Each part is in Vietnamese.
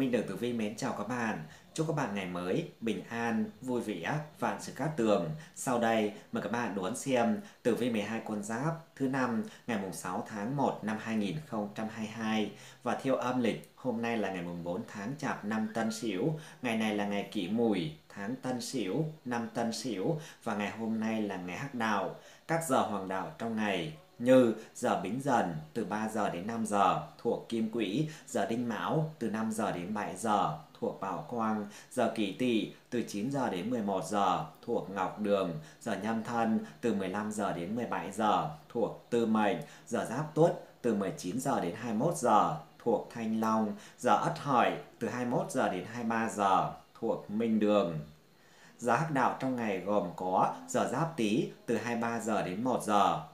Minh Đường Tử Vi mến chào các bạn. Chúc các bạn ngày mới bình an, vui vẻ, vạn sự cát tường. Sau đây mời các bạn đón xem Tử Vi 12 con giáp thứ năm ngày mùng 6 tháng 1 năm 2022 và theo âm lịch hôm nay là ngày mùng 4 tháng Chạp năm Tân Sửu, ngày này là ngày Kỷ Mùi, tháng Tân Sửu, năm Tân Sửu và ngày hôm nay là ngày Hắc Đạo. Các giờ hoàng đạo trong ngày như giờ Bính Dần từ 3 giờ đến 5 giờ thuộc Kim Quỹ, giờ Đinh Mão từ 5 giờ đến 7 giờ thuộc Bảo Quang, giờ Kỷ Tỵ từ 9 giờ đến 11 giờ thuộc Ngọc Đường, giờ Nhâm Thân từ 15 giờ đến 17 giờ thuộc Tư Mệnh, giờ Giáp Tuất từ 19 giờ đến 21 giờ thuộc Thanh Long, giờ Ất Hợi từ 21 giờ đến 23 giờ thuộc Minh Đường. giờ hắc đạo trong ngày gồm có giờ Giáp Tý từ 23 giờ đến 1 giờ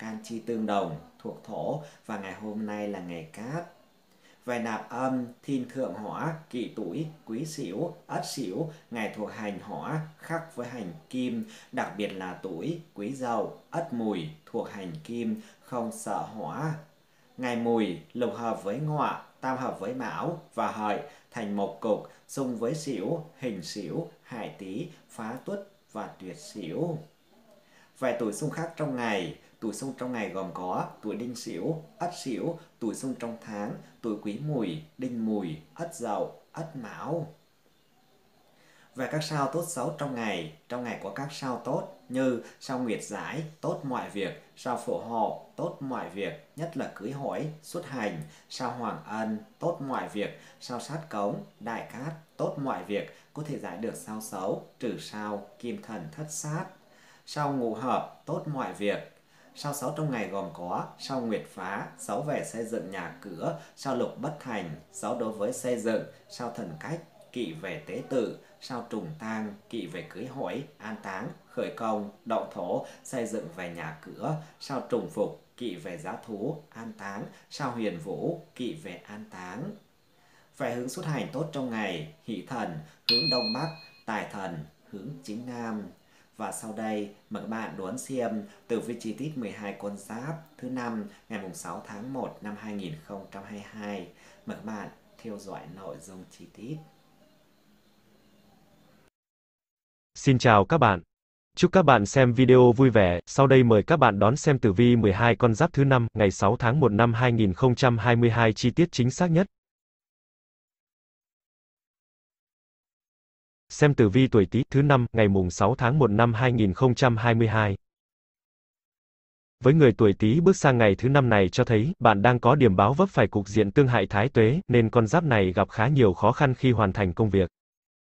can chi tương đồng, thuộc thổ và ngày hôm nay là ngày cát. Về nạp âm, thiên thượng hỏa, kỵ tuổi, quý sửu, ất sửu, ngày thuộc hành hỏa, khắc với hành kim, đặc biệt là tuổi, quý dậu, ất mùi, thuộc hành kim, không sợ hỏa. Ngày mùi, lục hợp với ngọ tam hợp với mão và hợi, thành một cục, xung với sửu, hình sửu, hại tý, phá tuất và tuyệt sửu. Vài tuổi xung khắc trong ngày, Tuổi xung trong ngày gồm có tuổi đinh sửu, ất sửu, tuổi xung trong tháng, tuổi quý mùi, đinh mùi, ất dậu, ất mão. Về các sao tốt xấu trong ngày, trong ngày có các sao tốt như sao nguyệt giải, tốt mọi việc, sao phổ hộ, tốt mọi việc, nhất là cưới hỏi, xuất hành, sao hoàng ân, tốt mọi việc, sao sát cống, đại cát, tốt mọi việc, có thể giải được sao xấu, trừ sao, kim thần thất sát. Sao ngũ hợp, tốt mọi việc, Sao sáu trong ngày gồm có sao nguyệt phá, sáu về xây dựng nhà cửa, sao lục bất thành, sáu đối với xây dựng, sao thần cách, kỵ về tế tự, sao trùng tang, kỵ về cưới hỏi, an táng, khởi công, động thổ, xây dựng về nhà cửa, sao trùng phục, kỵ về giá thú, an táng, sao huyền vũ, kỵ về an táng. Phải hướng xuất hành tốt trong ngày, hỷ thần, hướng đông bắc, tài thần, hướng chính nam. Và sau đây mời các bạn đón xem tử vi chi tiết 12 con giáp thứ năm ngày 6 tháng 1 năm 2022. Mời các bạn theo dõi nội dung chi tiết. Xin chào các bạn. Chúc các bạn xem video vui vẻ, sau đây mời các bạn đón xem tử vi 12 con giáp thứ năm ngày 6 tháng 1 năm 2022 chi tiết chính xác nhất. Xem tử vi tuổi Tý thứ năm, ngày mùng 6 tháng 1 năm 2022. Với người tuổi Tý bước sang ngày thứ năm này cho thấy, bạn đang có điểm báo vấp phải cục diện tương hại thái tuế, nên con giáp này gặp khá nhiều khó khăn khi hoàn thành công việc.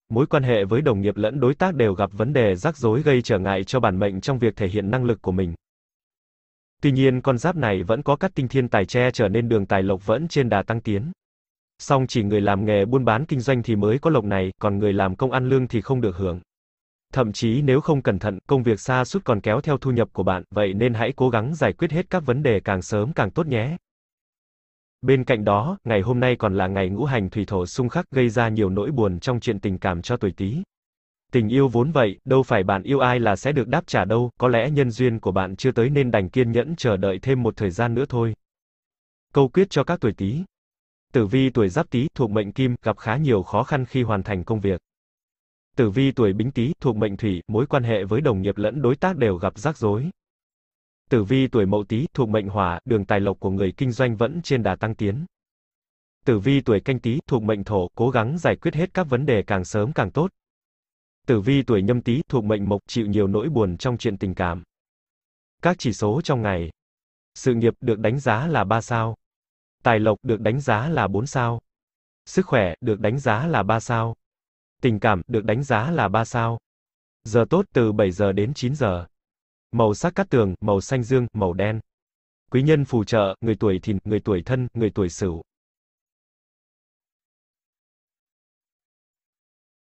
Mối quan hệ với đồng nghiệp lẫn đối tác đều gặp vấn đề rắc rối gây trở ngại cho bản mệnh trong việc thể hiện năng lực của mình. Tuy nhiên con giáp này vẫn có các tinh thiên tài che trở nên đường tài lộc vẫn trên đà tăng tiến. Song chỉ người làm nghề buôn bán kinh doanh thì mới có lộc này, còn người làm công ăn lương thì không được hưởng. Thậm chí nếu không cẩn thận, công việc xa suốt còn kéo theo thu nhập của bạn, vậy nên hãy cố gắng giải quyết hết các vấn đề càng sớm càng tốt nhé. Bên cạnh đó, ngày hôm nay còn là ngày ngũ hành thủy thổ xung khắc gây ra nhiều nỗi buồn trong chuyện tình cảm cho tuổi Tý. Tình yêu vốn vậy, đâu phải bạn yêu ai là sẽ được đáp trả đâu, có lẽ nhân duyên của bạn chưa tới nên đành kiên nhẫn chờ đợi thêm một thời gian nữa thôi. Câu quyết cho các tuổi Tý Tử vi tuổi Giáp Tý thuộc mệnh Kim, gặp khá nhiều khó khăn khi hoàn thành công việc. Tử vi tuổi Bính Tý thuộc mệnh Thủy, mối quan hệ với đồng nghiệp lẫn đối tác đều gặp rắc rối. Tử vi tuổi Mậu Tý thuộc mệnh Hỏa, đường tài lộc của người kinh doanh vẫn trên đà tăng tiến. Tử vi tuổi Canh Tý thuộc mệnh Thổ, cố gắng giải quyết hết các vấn đề càng sớm càng tốt. Tử vi tuổi Nhâm Tý thuộc mệnh Mộc, chịu nhiều nỗi buồn trong chuyện tình cảm. Các chỉ số trong ngày. Sự nghiệp được đánh giá là 3 sao. Tài lộc được đánh giá là 4 sao. Sức khỏe được đánh giá là 3 sao. Tình cảm được đánh giá là 3 sao. Giờ tốt từ 7 giờ đến 9 giờ. Màu sắc cát tường, màu xanh dương, màu đen. Quý nhân phù trợ, người tuổi thìn, người tuổi thân, người tuổi sửu.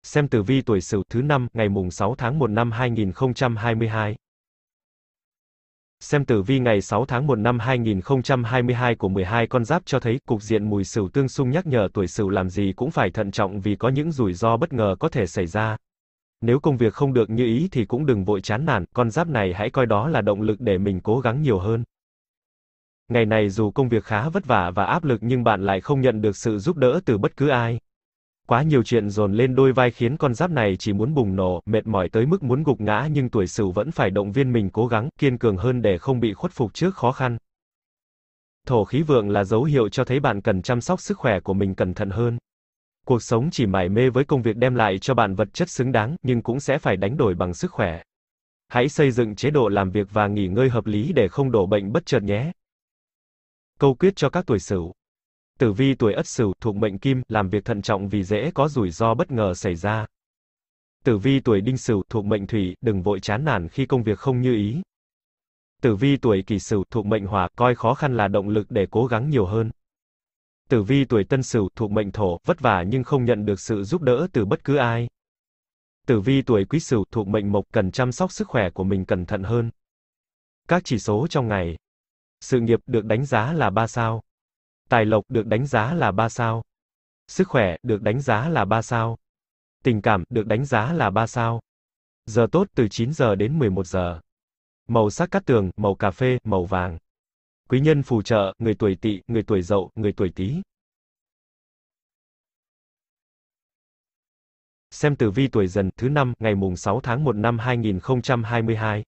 Xem tử vi tuổi Sửu thứ năm ngày mùng 6 tháng 1 năm 2022. Xem tử vi ngày 6 tháng 1 năm 2022 của 12 con giáp cho thấy, cục diện mùi sửu tương xung nhắc nhở tuổi sửu làm gì cũng phải thận trọng vì có những rủi ro bất ngờ có thể xảy ra. Nếu công việc không được như ý thì cũng đừng vội chán nản, con giáp này hãy coi đó là động lực để mình cố gắng nhiều hơn. Ngày này dù công việc khá vất vả và áp lực nhưng bạn lại không nhận được sự giúp đỡ từ bất cứ ai. Quá nhiều chuyện dồn lên đôi vai khiến con giáp này chỉ muốn bùng nổ, mệt mỏi tới mức muốn gục ngã nhưng tuổi sửu vẫn phải động viên mình cố gắng, kiên cường hơn để không bị khuất phục trước khó khăn. Thổ khí vượng là dấu hiệu cho thấy bạn cần chăm sóc sức khỏe của mình cẩn thận hơn. Cuộc sống chỉ mải mê với công việc đem lại cho bạn vật chất xứng đáng, nhưng cũng sẽ phải đánh đổi bằng sức khỏe. Hãy xây dựng chế độ làm việc và nghỉ ngơi hợp lý để không đổ bệnh bất chợt nhé. Câu quyết cho các tuổi sửu Tử vi tuổi Ất Sửu thuộc mệnh Kim, làm việc thận trọng vì dễ có rủi ro bất ngờ xảy ra. Tử vi tuổi Đinh Sửu thuộc mệnh Thủy, đừng vội chán nản khi công việc không như ý. Tử vi tuổi Kỷ Sửu thuộc mệnh Hỏa, coi khó khăn là động lực để cố gắng nhiều hơn. Tử vi tuổi Tân Sửu thuộc mệnh Thổ, vất vả nhưng không nhận được sự giúp đỡ từ bất cứ ai. Tử vi tuổi Quý Sửu thuộc mệnh Mộc, cần chăm sóc sức khỏe của mình cẩn thận hơn. Các chỉ số trong ngày. Sự nghiệp được đánh giá là 3 sao. Tài lộc được đánh giá là 3 sao. Sức khỏe được đánh giá là 3 sao. Tình cảm được đánh giá là 3 sao. Giờ tốt từ 9 giờ đến 11 giờ. Màu sắc cát tường, màu cà phê, màu vàng. Quý nhân phù trợ, người tuổi tỵ, người tuổi dậu, người tuổi tý. Xem tử vi tuổi dần thứ năm ngày mùng 6 tháng 1 năm 2022.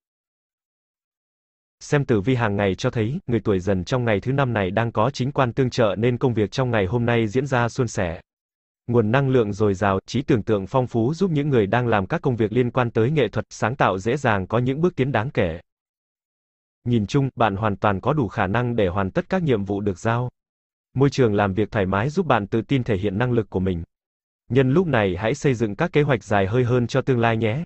Xem tử vi hàng ngày cho thấy, người tuổi dần trong ngày thứ năm này đang có chính quan tương trợ nên công việc trong ngày hôm nay diễn ra suôn sẻ. Nguồn năng lượng dồi dào, trí tưởng tượng phong phú giúp những người đang làm các công việc liên quan tới nghệ thuật, sáng tạo dễ dàng có những bước tiến đáng kể. Nhìn chung, bạn hoàn toàn có đủ khả năng để hoàn tất các nhiệm vụ được giao. Môi trường làm việc thoải mái giúp bạn tự tin thể hiện năng lực của mình. Nhân lúc này hãy xây dựng các kế hoạch dài hơi hơn cho tương lai nhé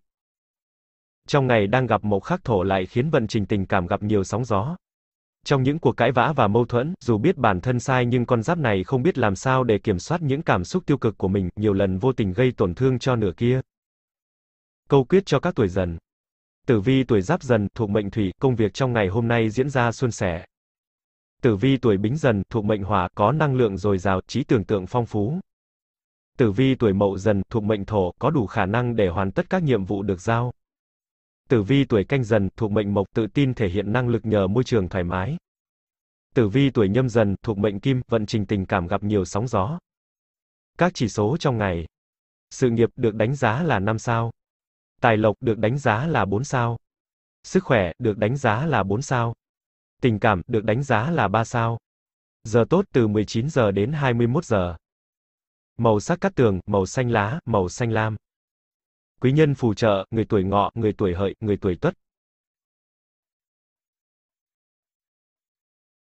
trong ngày đang gặp mộc khắc thổ lại khiến vận trình tình cảm gặp nhiều sóng gió. Trong những cuộc cãi vã và mâu thuẫn, dù biết bản thân sai nhưng con giáp này không biết làm sao để kiểm soát những cảm xúc tiêu cực của mình, nhiều lần vô tình gây tổn thương cho nửa kia. Câu quyết cho các tuổi dần. Tử vi tuổi giáp dần, thuộc mệnh thủy, công việc trong ngày hôm nay diễn ra suôn sẻ. Tử vi tuổi bính dần, thuộc mệnh hỏa, có năng lượng dồi dào, trí tưởng tượng phong phú. Tử vi tuổi mậu dần, thuộc mệnh thổ, có đủ khả năng để hoàn tất các nhiệm vụ được giao. Tử vi tuổi canh dần thuộc mệnh mộc tự tin thể hiện năng lực nhờ môi trường thoải mái. Tử vi tuổi nhâm dần thuộc mệnh kim, vận trình tình cảm gặp nhiều sóng gió. Các chỉ số trong ngày. Sự nghiệp được đánh giá là 5 sao. Tài lộc được đánh giá là 4 sao. Sức khỏe được đánh giá là 4 sao. Tình cảm được đánh giá là 3 sao. Giờ tốt từ 19 giờ đến 21 giờ. Màu sắc cát tường, màu xanh lá, màu xanh lam quý nhân phù trợ, người tuổi ngọ, người tuổi hợi, người tuổi tuất.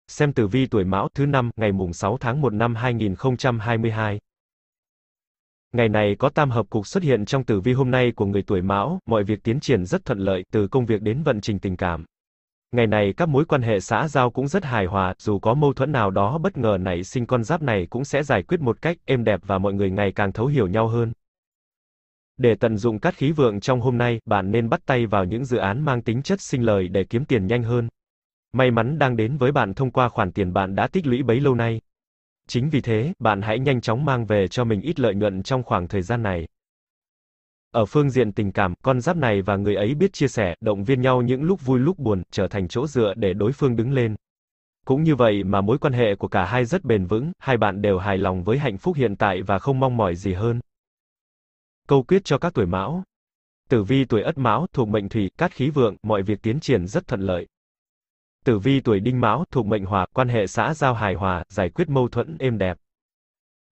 Xem tử vi tuổi Mão thứ năm, ngày mùng 6 tháng 1 năm 2022. Ngày này có tam hợp cục xuất hiện trong tử vi hôm nay của người tuổi Mão, mọi việc tiến triển rất thuận lợi từ công việc đến vận trình tình cảm. Ngày này các mối quan hệ xã giao cũng rất hài hòa, dù có mâu thuẫn nào đó bất ngờ nảy sinh con giáp này cũng sẽ giải quyết một cách êm đẹp và mọi người ngày càng thấu hiểu nhau hơn. Để tận dụng cát khí vượng trong hôm nay, bạn nên bắt tay vào những dự án mang tính chất sinh lời để kiếm tiền nhanh hơn. May mắn đang đến với bạn thông qua khoản tiền bạn đã tích lũy bấy lâu nay. Chính vì thế, bạn hãy nhanh chóng mang về cho mình ít lợi nhuận trong khoảng thời gian này. Ở phương diện tình cảm, con giáp này và người ấy biết chia sẻ, động viên nhau những lúc vui lúc buồn, trở thành chỗ dựa để đối phương đứng lên. Cũng như vậy mà mối quan hệ của cả hai rất bền vững, hai bạn đều hài lòng với hạnh phúc hiện tại và không mong mỏi gì hơn câu quyết cho các tuổi mão. Tử vi tuổi ất mão thuộc mệnh thủy, cát khí vượng, mọi việc tiến triển rất thuận lợi. Tử vi tuổi đinh mão thuộc mệnh hỏa, quan hệ xã giao hài hòa, giải quyết mâu thuẫn êm đẹp.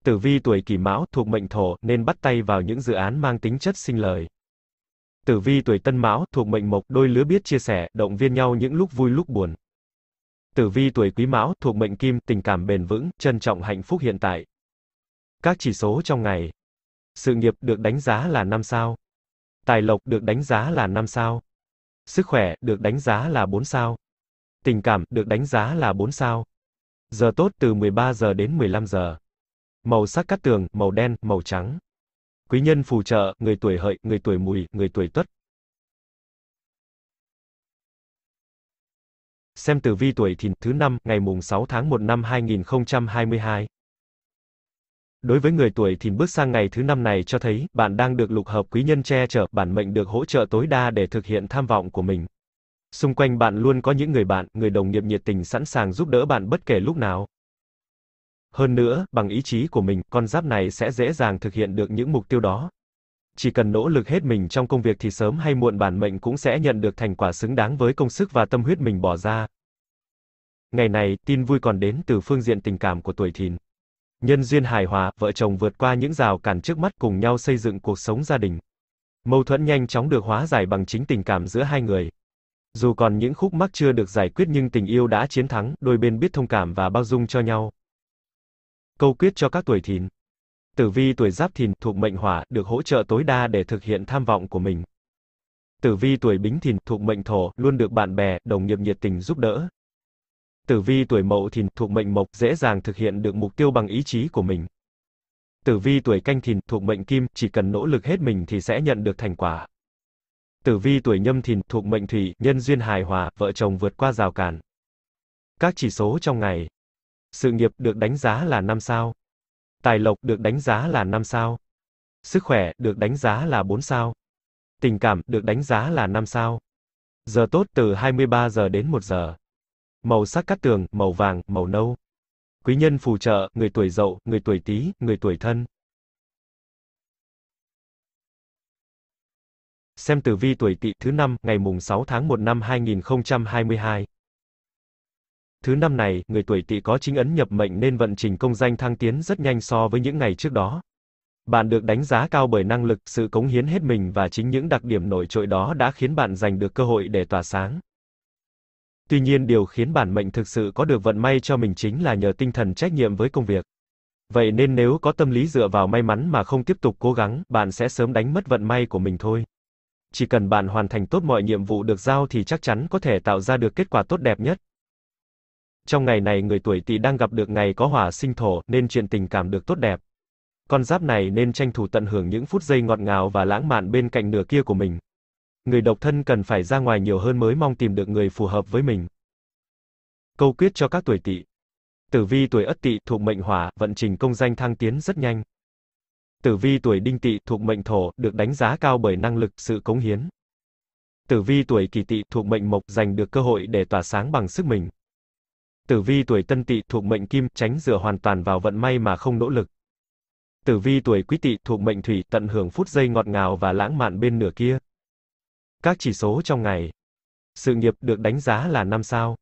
Tử vi tuổi kỷ mão thuộc mệnh thổ nên bắt tay vào những dự án mang tính chất sinh lời. Tử vi tuổi tân mão thuộc mệnh mộc đôi lứa biết chia sẻ, động viên nhau những lúc vui lúc buồn. Tử vi tuổi quý mão thuộc mệnh kim, tình cảm bền vững, trân trọng hạnh phúc hiện tại. Các chỉ số trong ngày sự nghiệp được đánh giá là 5 sao. Tài lộc được đánh giá là 5 sao. Sức khỏe được đánh giá là 4 sao. Tình cảm được đánh giá là 4 sao. Giờ tốt từ 13 giờ đến 15 giờ. Màu sắc cát tường, màu đen, màu trắng. Quý nhân phù trợ, người tuổi hợi, người tuổi mùi, người tuổi tuất. Xem tử vi tuổi thìn thứ năm ngày mùng 6 tháng 1 năm 2022. Đối với người tuổi thìn bước sang ngày thứ năm này cho thấy, bạn đang được lục hợp quý nhân che chở, bản mệnh được hỗ trợ tối đa để thực hiện tham vọng của mình. Xung quanh bạn luôn có những người bạn, người đồng nghiệp nhiệt tình sẵn sàng giúp đỡ bạn bất kể lúc nào. Hơn nữa, bằng ý chí của mình, con giáp này sẽ dễ dàng thực hiện được những mục tiêu đó. Chỉ cần nỗ lực hết mình trong công việc thì sớm hay muộn bản mệnh cũng sẽ nhận được thành quả xứng đáng với công sức và tâm huyết mình bỏ ra. Ngày này, tin vui còn đến từ phương diện tình cảm của tuổi thìn. Nhân duyên hài hòa, vợ chồng vượt qua những rào cản trước mắt cùng nhau xây dựng cuộc sống gia đình. Mâu thuẫn nhanh chóng được hóa giải bằng chính tình cảm giữa hai người. Dù còn những khúc mắc chưa được giải quyết nhưng tình yêu đã chiến thắng, đôi bên biết thông cảm và bao dung cho nhau. Câu quyết cho các tuổi thìn. Tử vi tuổi Giáp Thìn thuộc mệnh Hỏa, được hỗ trợ tối đa để thực hiện tham vọng của mình. Tử vi tuổi Bính Thìn thuộc mệnh Thổ, luôn được bạn bè, đồng nghiệp nhiệt tình giúp đỡ. Tử vi tuổi Mậu Thìn thuộc mệnh Mộc, dễ dàng thực hiện được mục tiêu bằng ý chí của mình. Tử vi tuổi Canh Thìn thuộc mệnh Kim, chỉ cần nỗ lực hết mình thì sẽ nhận được thành quả. Tử vi tuổi Nhâm Thìn thuộc mệnh Thủy, nhân duyên hài hòa, vợ chồng vượt qua rào cản. Các chỉ số trong ngày. Sự nghiệp được đánh giá là 5 sao. Tài lộc được đánh giá là 5 sao. Sức khỏe được đánh giá là 4 sao. Tình cảm được đánh giá là 5 sao. Giờ tốt từ 23 giờ đến 1 giờ màu sắc cát tường, màu vàng, màu nâu. Quý nhân phù trợ, người tuổi dậu, người tuổi tý, người tuổi thân. Xem tử vi tuổi Tỵ thứ năm ngày mùng 6 tháng 1 năm 2022. Thứ năm này, người tuổi Tỵ có chính ấn nhập mệnh nên vận trình công danh thăng tiến rất nhanh so với những ngày trước đó. Bạn được đánh giá cao bởi năng lực, sự cống hiến hết mình và chính những đặc điểm nổi trội đó đã khiến bạn giành được cơ hội để tỏa sáng. Tuy nhiên điều khiến bản mệnh thực sự có được vận may cho mình chính là nhờ tinh thần trách nhiệm với công việc. Vậy nên nếu có tâm lý dựa vào may mắn mà không tiếp tục cố gắng, bạn sẽ sớm đánh mất vận may của mình thôi. Chỉ cần bạn hoàn thành tốt mọi nhiệm vụ được giao thì chắc chắn có thể tạo ra được kết quả tốt đẹp nhất. Trong ngày này người tuổi Tỵ đang gặp được ngày có hỏa sinh thổ nên chuyện tình cảm được tốt đẹp. Con giáp này nên tranh thủ tận hưởng những phút giây ngọt ngào và lãng mạn bên cạnh nửa kia của mình người độc thân cần phải ra ngoài nhiều hơn mới mong tìm được người phù hợp với mình. Câu quyết cho các tuổi tỵ. Tử vi tuổi Ất Tỵ thuộc mệnh Hỏa, vận trình công danh thăng tiến rất nhanh. Tử vi tuổi Đinh Tỵ thuộc mệnh Thổ, được đánh giá cao bởi năng lực, sự cống hiến. Tử vi tuổi Kỷ Tỵ thuộc mệnh Mộc, giành được cơ hội để tỏa sáng bằng sức mình. Tử vi tuổi Tân Tỵ thuộc mệnh Kim, tránh dựa hoàn toàn vào vận may mà không nỗ lực. Tử vi tuổi Quý Tỵ thuộc mệnh Thủy, tận hưởng phút giây ngọt ngào và lãng mạn bên nửa kia. Các chỉ số trong ngày. Sự nghiệp được đánh giá là 5 sao.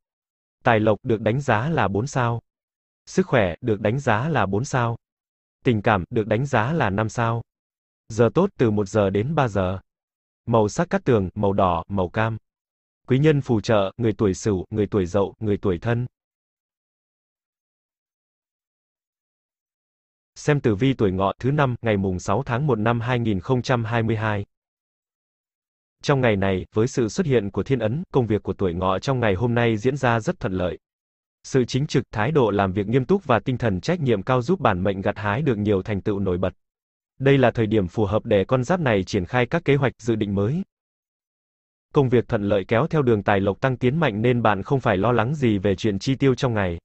Tài lộc được đánh giá là 4 sao. Sức khỏe được đánh giá là 4 sao. Tình cảm được đánh giá là 5 sao. Giờ tốt từ 1 giờ đến 3 giờ. Màu sắc cát tường, màu đỏ, màu cam. Quý nhân phù trợ, người tuổi Sửu, người tuổi Dậu, người tuổi Thân. Xem tử vi tuổi ngọ thứ năm ngày mùng 6 tháng 1 năm 2022. Trong ngày này, với sự xuất hiện của thiên ấn, công việc của tuổi ngọ trong ngày hôm nay diễn ra rất thuận lợi. Sự chính trực, thái độ làm việc nghiêm túc và tinh thần trách nhiệm cao giúp bản mệnh gặt hái được nhiều thành tựu nổi bật. Đây là thời điểm phù hợp để con giáp này triển khai các kế hoạch dự định mới. Công việc thuận lợi kéo theo đường tài lộc tăng tiến mạnh nên bạn không phải lo lắng gì về chuyện chi tiêu trong ngày.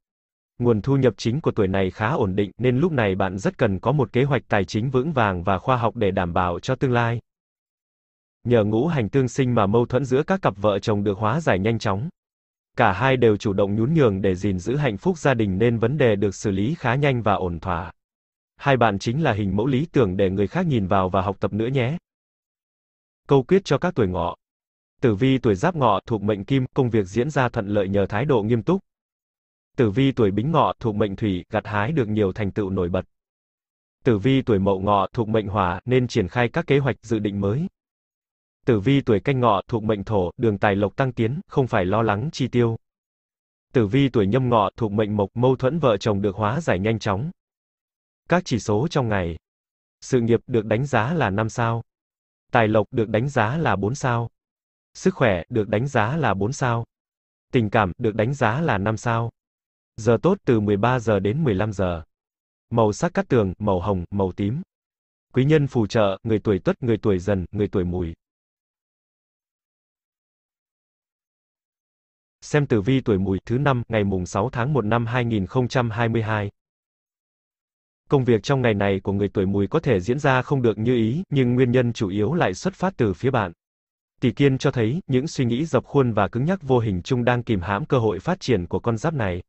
Nguồn thu nhập chính của tuổi này khá ổn định nên lúc này bạn rất cần có một kế hoạch tài chính vững vàng và khoa học để đảm bảo cho tương lai. Nhờ ngũ hành tương sinh mà mâu thuẫn giữa các cặp vợ chồng được hóa giải nhanh chóng. Cả hai đều chủ động nhún nhường để gìn giữ hạnh phúc gia đình nên vấn đề được xử lý khá nhanh và ổn thỏa. Hai bạn chính là hình mẫu lý tưởng để người khác nhìn vào và học tập nữa nhé. Câu quyết cho các tuổi ngọ. Tử vi tuổi giáp ngọ thuộc mệnh kim, công việc diễn ra thuận lợi nhờ thái độ nghiêm túc. Tử vi tuổi bính ngọ thuộc mệnh thủy, gặt hái được nhiều thành tựu nổi bật. Tử vi tuổi mậu ngọ thuộc mệnh hỏa, nên triển khai các kế hoạch dự định mới. Tử vi tuổi canh ngọ thuộc mệnh thổ, đường tài lộc tăng tiến, không phải lo lắng chi tiêu. Tử vi tuổi nhâm ngọ thuộc mệnh mộc, mâu thuẫn vợ chồng được hóa giải nhanh chóng. Các chỉ số trong ngày. Sự nghiệp được đánh giá là 5 sao. Tài lộc được đánh giá là 4 sao. Sức khỏe được đánh giá là 4 sao. Tình cảm được đánh giá là 5 sao. Giờ tốt từ 13 giờ đến 15 giờ. Màu sắc cát tường, màu hồng, màu tím. Quý nhân phù trợ, người tuổi tuất, người tuổi dần, người tuổi mùi. Xem tử vi tuổi mùi thứ năm ngày mùng 6 tháng 1 năm 2022. Công việc trong ngày này của người tuổi mùi có thể diễn ra không được như ý, nhưng nguyên nhân chủ yếu lại xuất phát từ phía bạn. Tỷ kiên cho thấy, những suy nghĩ dập khuôn và cứng nhắc vô hình chung đang kìm hãm cơ hội phát triển của con giáp này.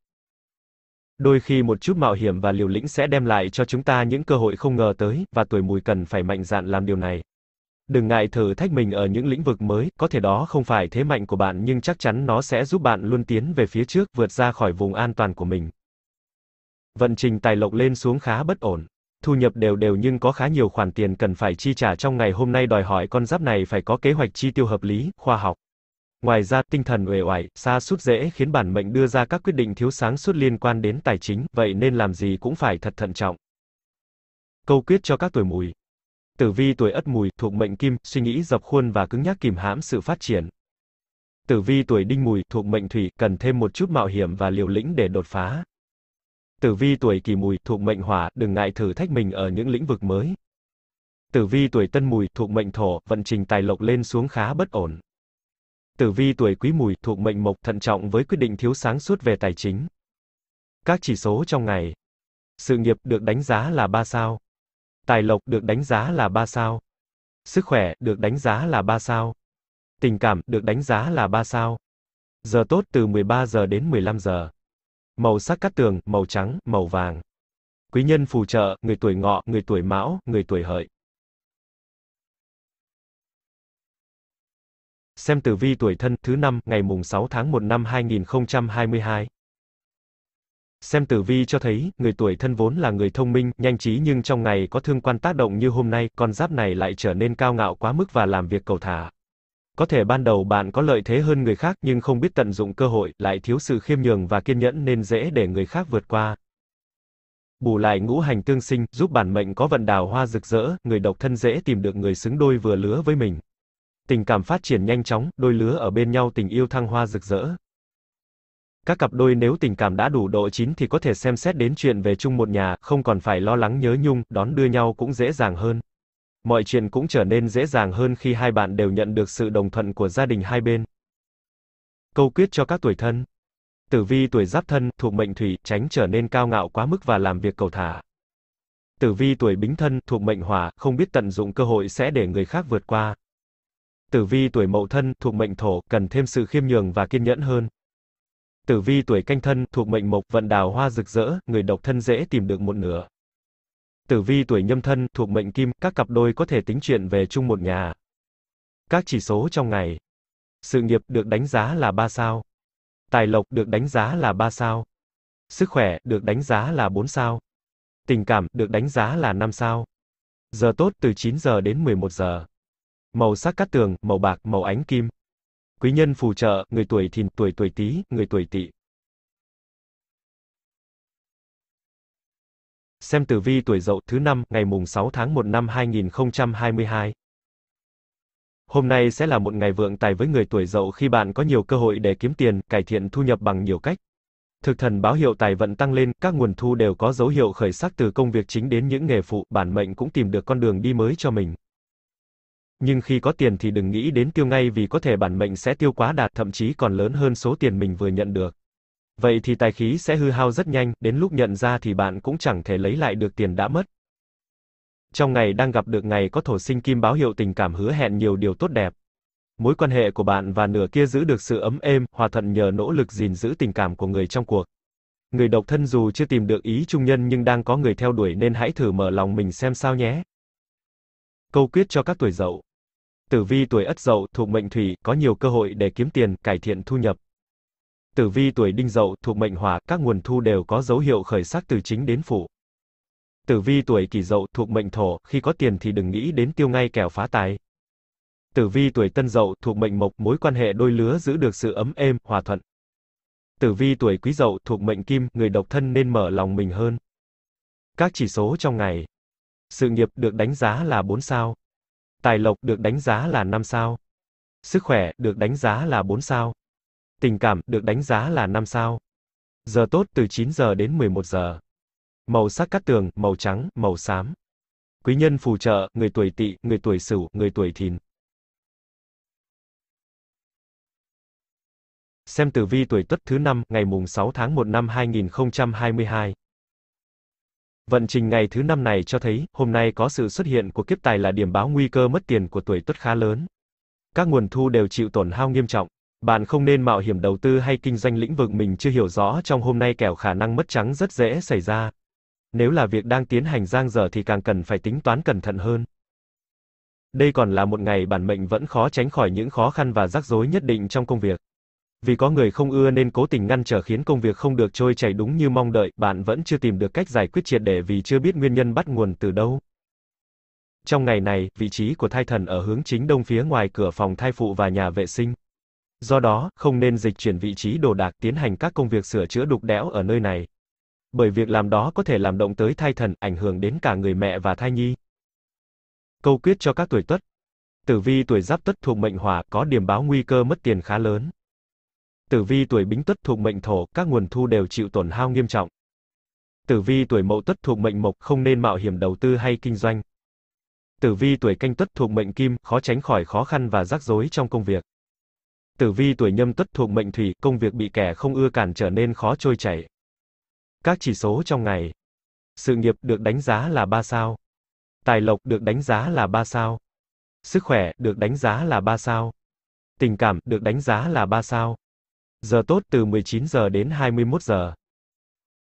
Đôi khi một chút mạo hiểm và liều lĩnh sẽ đem lại cho chúng ta những cơ hội không ngờ tới, và tuổi mùi cần phải mạnh dạn làm điều này. Đừng ngại thử thách mình ở những lĩnh vực mới, có thể đó không phải thế mạnh của bạn nhưng chắc chắn nó sẽ giúp bạn luôn tiến về phía trước, vượt ra khỏi vùng an toàn của mình. Vận trình tài lộc lên xuống khá bất ổn. Thu nhập đều đều nhưng có khá nhiều khoản tiền cần phải chi trả trong ngày hôm nay đòi hỏi con giáp này phải có kế hoạch chi tiêu hợp lý, khoa học. Ngoài ra, tinh thần uể oải, xa sút dễ khiến bản mệnh đưa ra các quyết định thiếu sáng suốt liên quan đến tài chính, vậy nên làm gì cũng phải thật thận trọng. Câu quyết cho các tuổi mùi Tử vi tuổi Ất Mùi thuộc mệnh Kim, suy nghĩ dập khuôn và cứng nhắc kìm hãm sự phát triển. Tử vi tuổi Đinh Mùi thuộc mệnh Thủy, cần thêm một chút mạo hiểm và liều lĩnh để đột phá. Tử vi tuổi Kỷ Mùi thuộc mệnh Hỏa, đừng ngại thử thách mình ở những lĩnh vực mới. Tử vi tuổi Tân Mùi thuộc mệnh Thổ, vận trình tài lộc lên xuống khá bất ổn. Tử vi tuổi Quý Mùi thuộc mệnh Mộc, thận trọng với quyết định thiếu sáng suốt về tài chính. Các chỉ số trong ngày. Sự nghiệp được đánh giá là 3 sao. Tài lộc được đánh giá là 3 sao. Sức khỏe được đánh giá là 3 sao. Tình cảm được đánh giá là 3 sao. Giờ tốt từ 13 giờ đến 15 giờ. Màu sắc cát tường, màu trắng, màu vàng. Quý nhân phù trợ, người tuổi ngọ, người tuổi mão, người tuổi hợi. Xem tử vi tuổi thân thứ năm ngày mùng 6 tháng 1 năm 2022. Xem tử vi cho thấy, người tuổi thân vốn là người thông minh, nhanh trí nhưng trong ngày có thương quan tác động như hôm nay, con giáp này lại trở nên cao ngạo quá mức và làm việc cầu thả. Có thể ban đầu bạn có lợi thế hơn người khác nhưng không biết tận dụng cơ hội, lại thiếu sự khiêm nhường và kiên nhẫn nên dễ để người khác vượt qua. Bù lại ngũ hành tương sinh, giúp bản mệnh có vận đào hoa rực rỡ, người độc thân dễ tìm được người xứng đôi vừa lứa với mình. Tình cảm phát triển nhanh chóng, đôi lứa ở bên nhau tình yêu thăng hoa rực rỡ. Các cặp đôi nếu tình cảm đã đủ độ chín thì có thể xem xét đến chuyện về chung một nhà, không còn phải lo lắng nhớ nhung, đón đưa nhau cũng dễ dàng hơn. Mọi chuyện cũng trở nên dễ dàng hơn khi hai bạn đều nhận được sự đồng thuận của gia đình hai bên. Câu quyết cho các tuổi thân. Tử vi tuổi giáp thân, thuộc mệnh thủy, tránh trở nên cao ngạo quá mức và làm việc cầu thả. Tử vi tuổi bính thân, thuộc mệnh hỏa, không biết tận dụng cơ hội sẽ để người khác vượt qua. Tử vi tuổi mậu thân, thuộc mệnh thổ, cần thêm sự khiêm nhường và kiên nhẫn hơn. Tử vi tuổi canh thân thuộc mệnh mộc, vận đào hoa rực rỡ, người độc thân dễ tìm được một nửa. Tử vi tuổi nhâm thân thuộc mệnh kim, các cặp đôi có thể tính chuyện về chung một nhà. Các chỉ số trong ngày. Sự nghiệp được đánh giá là 3 sao. Tài lộc được đánh giá là 3 sao. Sức khỏe được đánh giá là 4 sao. Tình cảm được đánh giá là 5 sao. Giờ tốt từ 9 giờ đến 11 giờ. Màu sắc cát tường, màu bạc, màu ánh kim quý nhân phù trợ, người tuổi thìn, tuổi tuổi tý, người tuổi tỵ. Xem tử vi tuổi dậu thứ năm ngày mùng 6 tháng 1 năm 2022. Hôm nay sẽ là một ngày vượng tài với người tuổi dậu khi bạn có nhiều cơ hội để kiếm tiền, cải thiện thu nhập bằng nhiều cách. Thực thần báo hiệu tài vận tăng lên, các nguồn thu đều có dấu hiệu khởi sắc từ công việc chính đến những nghề phụ, bản mệnh cũng tìm được con đường đi mới cho mình nhưng khi có tiền thì đừng nghĩ đến tiêu ngay vì có thể bản mệnh sẽ tiêu quá đạt thậm chí còn lớn hơn số tiền mình vừa nhận được. Vậy thì tài khí sẽ hư hao rất nhanh, đến lúc nhận ra thì bạn cũng chẳng thể lấy lại được tiền đã mất. Trong ngày đang gặp được ngày có thổ sinh kim báo hiệu tình cảm hứa hẹn nhiều điều tốt đẹp. Mối quan hệ của bạn và nửa kia giữ được sự ấm êm, hòa thuận nhờ nỗ lực gìn giữ tình cảm của người trong cuộc. Người độc thân dù chưa tìm được ý trung nhân nhưng đang có người theo đuổi nên hãy thử mở lòng mình xem sao nhé. Câu quyết cho các tuổi dậu Tử vi tuổi Ất Dậu thuộc mệnh Thủy, có nhiều cơ hội để kiếm tiền, cải thiện thu nhập. Tử vi tuổi Đinh Dậu thuộc mệnh Hỏa, các nguồn thu đều có dấu hiệu khởi sắc từ chính đến phụ. Tử vi tuổi Kỷ Dậu thuộc mệnh Thổ, khi có tiền thì đừng nghĩ đến tiêu ngay kẻo phá tài. Tử vi tuổi Tân Dậu thuộc mệnh Mộc, mối quan hệ đôi lứa giữ được sự ấm êm, hòa thuận. Tử vi tuổi Quý Dậu thuộc mệnh Kim, người độc thân nên mở lòng mình hơn. Các chỉ số trong ngày. Sự nghiệp được đánh giá là 4 sao. Tài lộc được đánh giá là 5 sao. Sức khỏe được đánh giá là 4 sao. Tình cảm được đánh giá là 5 sao. Giờ tốt từ 9 giờ đến 11 giờ. Màu sắc cát tường, màu trắng, màu xám. Quý nhân phù trợ, người tuổi tỵ, người tuổi sửu, người tuổi thìn. Xem tử vi tuổi Tuất thứ 5, ngày mùng 6 tháng 1 năm 2022. Vận trình ngày thứ năm này cho thấy, hôm nay có sự xuất hiện của kiếp tài là điểm báo nguy cơ mất tiền của tuổi tuất khá lớn. Các nguồn thu đều chịu tổn hao nghiêm trọng. Bạn không nên mạo hiểm đầu tư hay kinh doanh lĩnh vực mình chưa hiểu rõ trong hôm nay kẻo khả năng mất trắng rất dễ xảy ra. Nếu là việc đang tiến hành giang dở thì càng cần phải tính toán cẩn thận hơn. Đây còn là một ngày bản mệnh vẫn khó tránh khỏi những khó khăn và rắc rối nhất định trong công việc. Vì có người không ưa nên cố tình ngăn trở khiến công việc không được trôi chảy đúng như mong đợi, bạn vẫn chưa tìm được cách giải quyết triệt để vì chưa biết nguyên nhân bắt nguồn từ đâu. Trong ngày này, vị trí của thai thần ở hướng chính đông phía ngoài cửa phòng thai phụ và nhà vệ sinh. Do đó, không nên dịch chuyển vị trí đồ đạc tiến hành các công việc sửa chữa đục đẽo ở nơi này. Bởi việc làm đó có thể làm động tới thai thần, ảnh hưởng đến cả người mẹ và thai nhi. Câu quyết cho các tuổi tuất. Tử vi tuổi giáp tuất thuộc mệnh hỏa có điểm báo nguy cơ mất tiền khá lớn. Tử vi tuổi Bính Tuất thuộc mệnh Thổ, các nguồn thu đều chịu tổn hao nghiêm trọng. Tử vi tuổi Mậu Tuất thuộc mệnh Mộc, không nên mạo hiểm đầu tư hay kinh doanh. Tử vi tuổi Canh Tuất thuộc mệnh Kim, khó tránh khỏi khó khăn và rắc rối trong công việc. Tử vi tuổi Nhâm Tuất thuộc mệnh Thủy, công việc bị kẻ không ưa cản trở nên khó trôi chảy. Các chỉ số trong ngày. Sự nghiệp được đánh giá là 3 sao. Tài lộc được đánh giá là 3 sao. Sức khỏe được đánh giá là 3 sao. Tình cảm được đánh giá là 3 sao. Giờ tốt từ 19 giờ đến 21 giờ.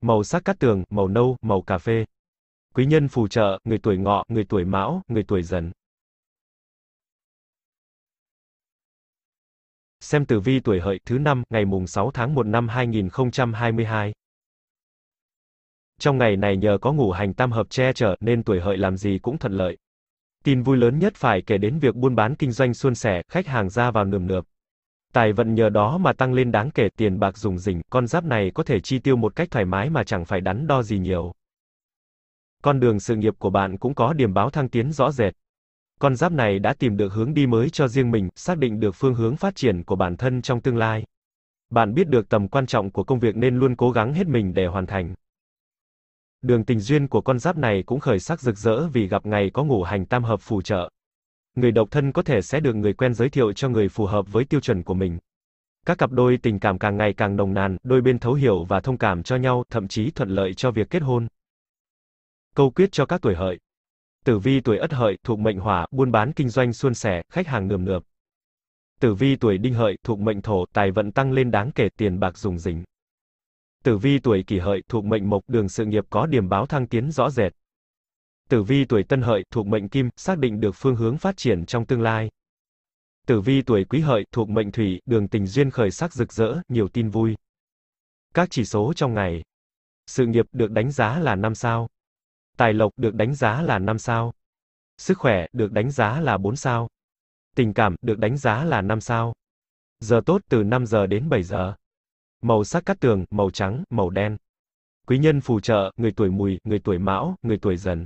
Màu sắc cát tường, màu nâu, màu cà phê. Quý nhân phù trợ, người tuổi ngọ, người tuổi mão, người tuổi dần. Xem tử vi tuổi hợi thứ năm ngày mùng 6 tháng 1 năm 2022. Trong ngày này nhờ có ngũ hành tam hợp che chở nên tuổi hợi làm gì cũng thuận lợi. Tin vui lớn nhất phải kể đến việc buôn bán kinh doanh suôn sẻ, khách hàng ra vào nườm nượp. Tài vận nhờ đó mà tăng lên đáng kể tiền bạc dùng dình, con giáp này có thể chi tiêu một cách thoải mái mà chẳng phải đắn đo gì nhiều. Con đường sự nghiệp của bạn cũng có điểm báo thăng tiến rõ rệt. Con giáp này đã tìm được hướng đi mới cho riêng mình, xác định được phương hướng phát triển của bản thân trong tương lai. Bạn biết được tầm quan trọng của công việc nên luôn cố gắng hết mình để hoàn thành. Đường tình duyên của con giáp này cũng khởi sắc rực rỡ vì gặp ngày có ngũ hành tam hợp phù trợ người độc thân có thể sẽ được người quen giới thiệu cho người phù hợp với tiêu chuẩn của mình. Các cặp đôi tình cảm càng ngày càng nồng nàn, đôi bên thấu hiểu và thông cảm cho nhau, thậm chí thuận lợi cho việc kết hôn. Câu quyết cho các tuổi hợi. Tử vi tuổi Ất Hợi thuộc mệnh Hỏa, buôn bán kinh doanh suôn sẻ, khách hàng nườm nượp. Tử vi tuổi Đinh Hợi thuộc mệnh Thổ, tài vận tăng lên đáng kể, tiền bạc dùng dỉnh. Tử vi tuổi Kỷ Hợi thuộc mệnh Mộc, đường sự nghiệp có điểm báo thăng tiến rõ rệt. Tử vi tuổi Tân Hợi thuộc mệnh Kim, xác định được phương hướng phát triển trong tương lai. Tử vi tuổi Quý Hợi thuộc mệnh Thủy, đường tình duyên khởi sắc rực rỡ, nhiều tin vui. Các chỉ số trong ngày. Sự nghiệp được đánh giá là 5 sao. Tài lộc được đánh giá là 5 sao. Sức khỏe được đánh giá là 4 sao. Tình cảm được đánh giá là 5 sao. Giờ tốt từ 5 giờ đến 7 giờ. Màu sắc cát tường, màu trắng, màu đen. Quý nhân phù trợ, người tuổi mùi, người tuổi mão, người tuổi dần.